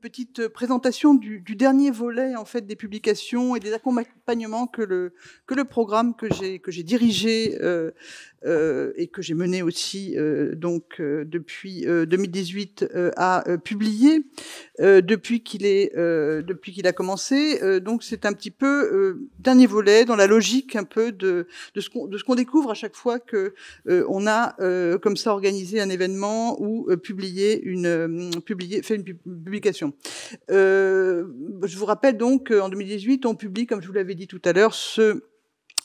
petite euh, présentation du, dernier volet en fait des publications et des accompagnements que le que le programme que j'ai que j'ai dirigé euh, euh, et que j'ai mené aussi donc depuis 2018 a publié depuis qu'il est depuis qu'il a commencé donc c'est un petit peu dernier volet dans la logique un peu de de ce qu'on de ce qu'on découvre à chaque fois que on a comme ça organisé un événement ou publié une publié fait une publication euh, je vous rappelle donc qu'en 2018, on publie, comme je vous l'avais dit tout à l'heure, ce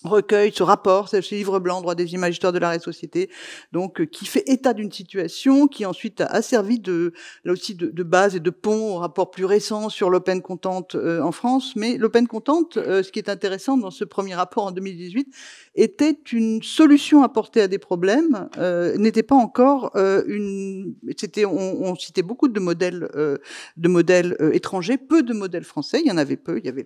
recueil ce rapport, c'est Livre Blanc, Droit des images, histoire de la société, donc euh, qui fait état d'une situation qui ensuite a, servi de, là aussi de, base et de pont au rapport plus récent sur l'open content euh, en France. Mais l'open content, euh, ce qui est intéressant dans ce premier rapport en 2018, était une solution apportée à des problèmes, n'était pas encore une. C'était, on, citait beaucoup de modèles, de modèles étrangers, peu de modèles français. Il y en avait peu. Il y avait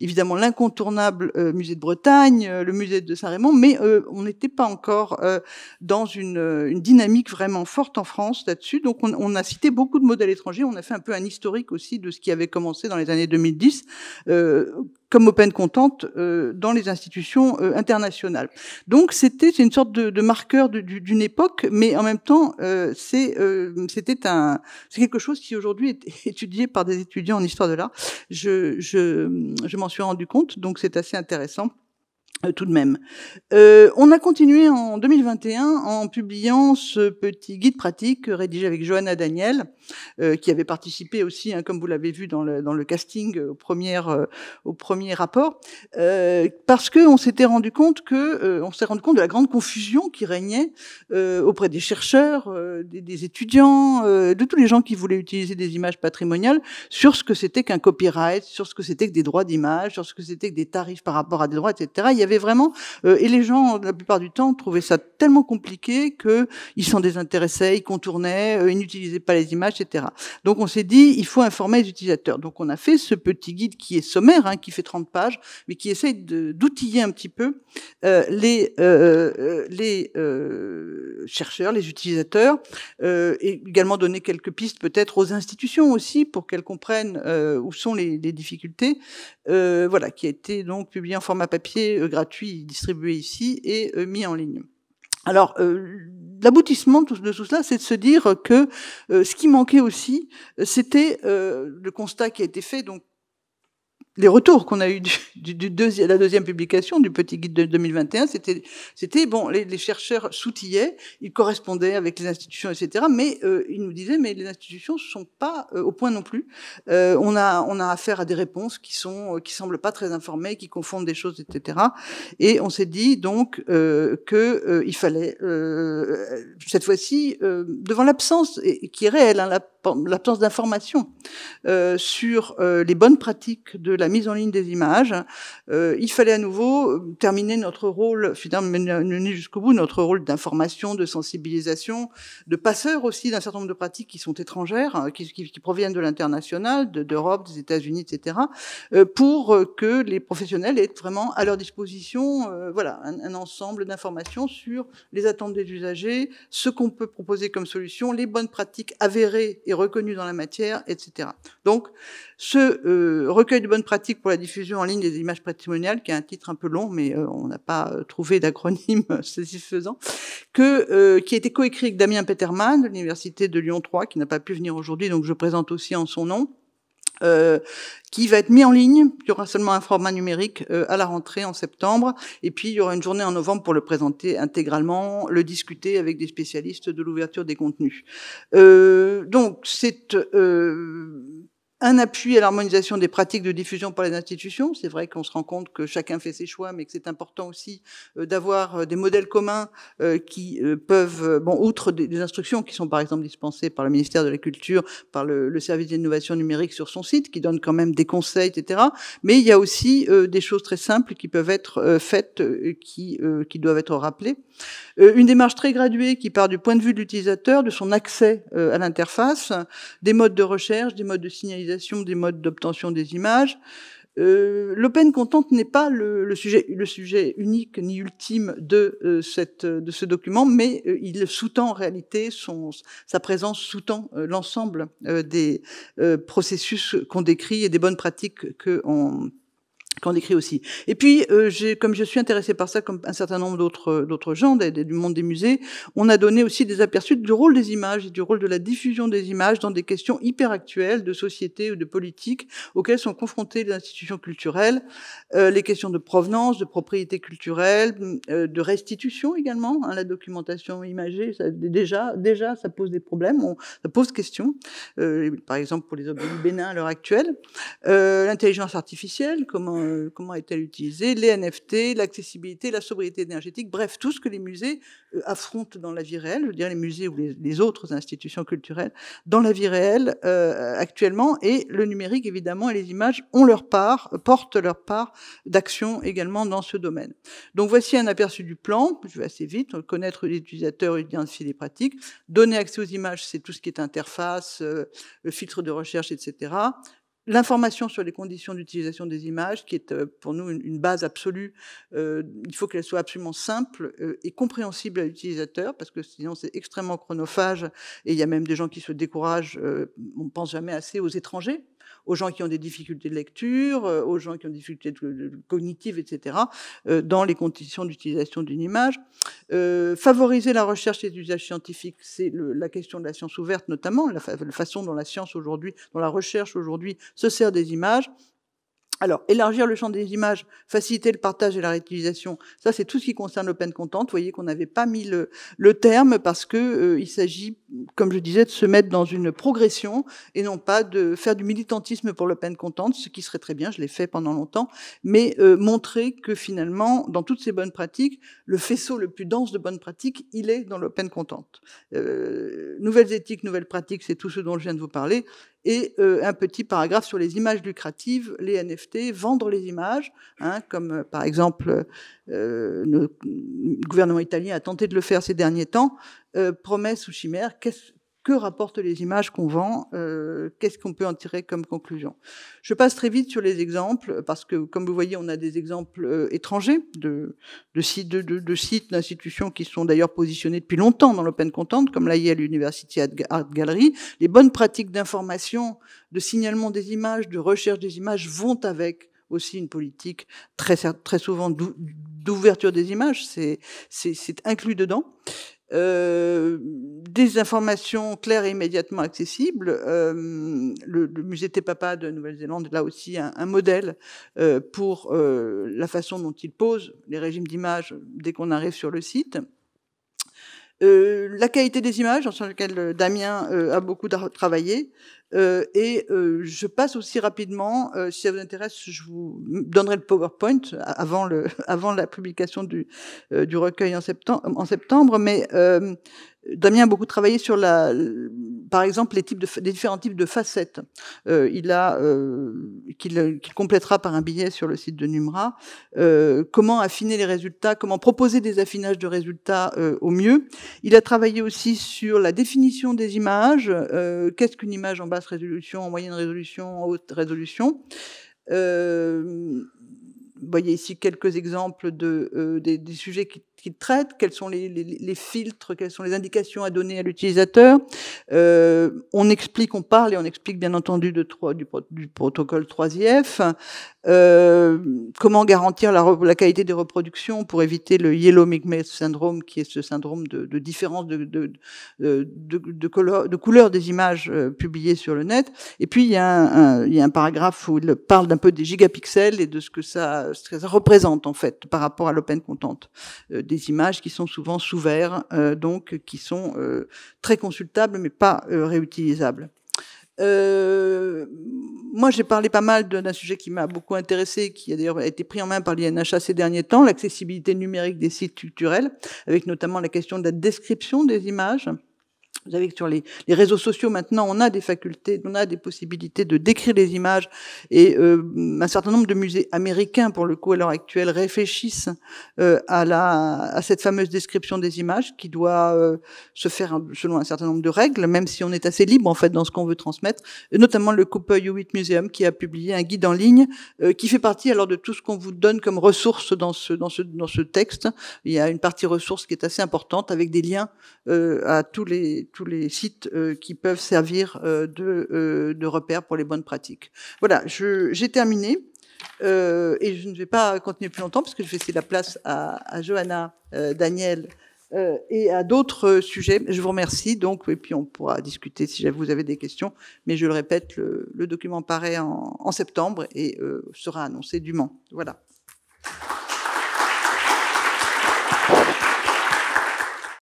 évidemment l'incontournable musée de Bretagne euh, le musée de Saint-Raymond, mais euh, on n'était pas encore euh, dans une, dynamique vraiment forte en France là-dessus. Donc on, a cité beaucoup de modèles étrangers, on a fait un peu un historique aussi de ce qui avait commencé dans les années 2010 comme open content dans les institutions internationales. Donc c'était une sorte de, marqueur d'une époque, mais en même temps c'est c'était un quelque chose qui aujourd'hui est étudié par des étudiants en histoire de l'art. Je je m'en suis rendu compte, donc c'est assez intéressant. Euh, tout de même. Euh, on a continué en 2021 en publiant ce petit guide pratique rédigé avec Johanna Daniel, euh, qui avait participé aussi, hein, comme vous l'avez vu dans le, casting, au premier, au premier rapport, parce qu'on s'était rendu compte que on s'est rendu compte de la grande confusion qui régnait auprès des chercheurs, des, étudiants, de tous les gens qui voulaient utiliser des images patrimoniales sur ce que c'était qu'un copyright, sur ce que c'était que des droits d'image, sur ce que c'était que des tarifs par rapport à des droits, etc. Il y avait vraiment euh, et les gens la plupart du temps trouvaient ça tellement compliqué que ils s'en désintéressaient, ils contournaient, euh, ils n'utilisaient pas les images, etc. Donc on s'est dit il faut informer les utilisateurs. Donc on a fait ce petit guide qui est sommaire, hein, qui fait 30 pages, mais qui essaye d'outiller un petit peu euh, les chercheurs, les utilisateurs, et également donner quelques pistes peut-être aux institutions aussi pour qu'elles comprennent où sont les, difficultés. voilà, qui a été donc publié en format papier gratuit distribué ici et euh, mis en ligne. Alors, euh, l'aboutissement de tout cela, c'est de se dire que euh, ce qui manquait aussi, c'était le constat qui a été fait donc les retours qu'on a eu du, la deuxième publication du petit guide de 2021, c'était, bon, les, chercheurs soutillaient, ils correspondaient avec les institutions, etc. Mais euh, ils nous disaient, mais les institutions ne sont pas euh, au point non plus. Euh, on a, affaire à des réponses qui sont, qui semblent pas très informées, qui confondent des choses, etc. Et on s'est dit donc que il fallait cette fois-ci devant l'absence qui est réelle, hein, l'absence d'information sur les bonnes pratiques de la mise en ligne des images. Euh, il fallait à nouveau euh, terminer notre rôle, finalement mener jusqu'au bout notre rôle d'information, de sensibilisation, de passeur aussi d'un certain nombre de pratiques qui sont étrangères, hein, qui, qui, proviennent de l'international, d'Europe, des États-Unis, etc., euh, pour que les professionnels aient vraiment à leur disposition, voilà, un, ensemble d'informations sur les attentes des usagers, ce qu'on peut proposer comme solution, les bonnes pratiques avérées et reconnues dans la matière, etc. Donc, ce recueil de bonnes pratiques pratique pour la diffusion en ligne des images patrimoniales, qui a un titre un peu long, mais euh, on n'a pas euh, trouvé d'acronyme satisfaisant, que, euh, qui a été coécrit avec Damien Peterman de l'Université de Lyon 3, qui n'a pas pu venir aujourd'hui, donc je présente aussi en son nom. Euh, qui va être mis en ligne. Il y aura seulement un format numérique à la rentrée en septembre. Et puis, il y aura une journée en novembre pour le présenter intégralement, le discuter avec des spécialistes de l'ouverture des contenus. Euh, donc, c'est un appui à l'harmonisation des pratiques de diffusion par les institutions. C'est vrai qu'on se rend compte que chacun fait ses choix, mais que c'est important aussi euh, d'avoir euh, des modèles communs euh, qui peuvent, bon, outre des instructions qui sont par exemple dispensées par le ministère de la Culture, par le, service d'innovation numérique sur son site, qui donne quand même des conseils, etc. Mais il y a aussi des choses très simples qui peuvent être faites, qui, qui doivent être rappelées. Une démarche très graduée qui part du point de vue de l'utilisateur, de son accès à l'interface, des modes de recherche, des modes de signalisation des modes d'obtention des images. Euh, L'open content n'est pas le, sujet, unique ni ultime de, euh, euh, ce document, mais il sous-tend en réalité sa présence sous-tend l'ensemble des processus qu'on décrit et des bonnes pratiques que qu'on qu'on décrit aussi. Et puis, euh, comme je suis intéressée par ça, comme un certain nombre d'autres euh, d'autres gens du monde des musées, on a donné aussi des aperçus du rôle des images et du rôle de la diffusion des images dans des questions hyper actuelles de société ou de politique auxquelles sont confrontées les institutions culturelles, euh, les questions de provenance, de propriété culturelle, euh, de restitution également. Hein, la documentation imagée, ça, déjà, déjà, ça pose des problèmes, on, ça pose question. Euh, par exemple, pour les objets du à l'heure actuelle, euh, l'intelligence artificielle, comment euh, comment est-elle utilisée, les NFT, l'accessibilité, la sobriété énergétique, bref, tout ce que les musées euh, affrontent dans la vie réelle, je veux dire les musées ou les, autres institutions culturelles, dans la vie réelle euh, actuellement, et le numérique évidemment et les images ont leur part, portent leur part d'action également dans ce domaine. Donc voici un aperçu du plan, je vais assez vite, connaître les utilisateurs, identifier les pratiques, donner accès aux images, c'est tout ce qui est interface, le filtre de recherche, etc l'information sur les conditions d'utilisation des images, qui est euh, pour nous une, base absolue, euh, il faut qu'elle soit absolument simple euh, et compréhensible à l'utilisateur, parce que sinon c'est extrêmement chronophage, et il y a même des gens qui se découragent, on ne pense jamais assez aux étrangers, aux gens qui ont des difficultés de lecture, euh, aux gens qui ont des difficultés cognitives, etc., euh, dans les conditions d'utilisation d'une image. Euh, favoriser la recherche et l'usage scientifique, c'est la question de la science ouverte notamment, la, la façon dont la science aujourd'hui, dont la recherche aujourd'hui se sert des images alors, élargir le champ des images, faciliter le partage et la réutilisation, ça c'est tout ce qui concerne l'open content. Vous voyez qu'on n'avait pas mis le, terme parce que euh, il s'agit, comme je disais, de se mettre dans une progression et non pas de faire du militantisme pour l'open content, ce qui serait très bien, je l'ai fait pendant longtemps, mais euh, montrer que finalement, dans toutes ces bonnes pratiques, le faisceau le plus dense de bonnes pratiques, il est dans l'open content. Euh, nouvelles éthiques, nouvelles pratiques, c'est tout ce dont je viens de vous parler et euh, un petit paragraphe sur les images lucratives, les NFT, vendre les images, hein, comme euh, par exemple euh, le gouvernement italien a tenté de le faire ces derniers temps, promesse ou chimère, que rapportent les images qu'on vend euh, Qu'est-ce qu'on peut en tirer comme conclusion Je passe très vite sur les exemples, parce que comme vous voyez, on a des exemples euh, étrangers de, sites, d'institutions qui sont d'ailleurs positionnés depuis longtemps dans l'open content, comme la Yale University Art Gallery. Les bonnes pratiques d'information, de signalement des images, de recherche des images vont avec aussi une politique très, très souvent d'ouverture des images, c'est inclus dedans. Euh, des informations claires et immédiatement accessibles. Euh, le, musée Te Papa de Nouvelle-Zélande est là aussi un, modèle euh, pour la façon dont il pose les régimes d'image dès qu'on arrive sur le site. Euh, la qualité des images, sur laquelle euh, Damien euh, a beaucoup travaillé. Euh, et je passe aussi rapidement, si ça vous intéresse, je vous donnerai le PowerPoint avant, le, avant la publication du, du recueil en septembre, en septembre mais Damien a beaucoup travaillé sur la, par exemple, les, types de, différents types de facettes. Euh, il a, euh, qu'il qu complétera par un billet sur le site de Numra, euh, comment affiner les résultats, comment proposer des affinages de résultats au mieux. Il a travaillé aussi sur la définition des images, qu'est-ce qu'une image en basse résolution, en moyenne résolution, en haute résolution. Vous voyez ici quelques exemples de, des sujets qui qu'il traite, quels sont les, filtres, quelles sont les indications à donner à l'utilisateur. Euh, on explique, on parle et on explique bien entendu de du, protocole 3IF. Euh, comment garantir la, qualité des reproductions pour éviter le yellow migmas syndrome, qui est ce syndrome de, différence de, de, de, couleur des images euh, publiées sur le net. Et puis il y a un, il un paragraphe où il parle d'un peu des gigapixels et de ce que ça, ce que ça représente en fait par rapport à l'open content des images qui sont souvent sous verre, euh, donc qui sont euh, très consultables mais pas euh, réutilisables. moi, j'ai parlé pas mal d'un sujet qui m'a beaucoup intéressé, qui a d'ailleurs été pris en main par l'INHA ces derniers temps, l'accessibilité numérique des sites culturels, avec notamment la question de la description des images. Vous savez que sur les, réseaux sociaux maintenant, on a des facultés, on a des possibilités de décrire les images, et euh, un certain nombre de musées américains, pour le coup à l'heure actuelle, réfléchissent euh, à, la, à cette fameuse description des images qui doit euh, se faire selon un certain nombre de règles, même si on est assez libre en fait dans ce qu'on veut transmettre. notamment le Cooper Hewitt Museum qui a publié un guide en ligne qui fait partie alors de tout ce qu'on vous donne comme ressources dans ce dans ce dans ce texte. Il y a une partie ressources qui est assez importante avec des liens à tous les tous les sites euh, qui peuvent servir euh, de, euh, de repères pour les bonnes pratiques. Voilà, j'ai terminé. et je ne vais pas continuer plus longtemps parce que je vais laisser la place à, Johanna, Daniel et à d'autres sujets. Je vous remercie donc et puis on pourra discuter si vous avez des questions. Mais je le répète, le, document paraît en, en septembre et sera annoncé dûment. Voilà.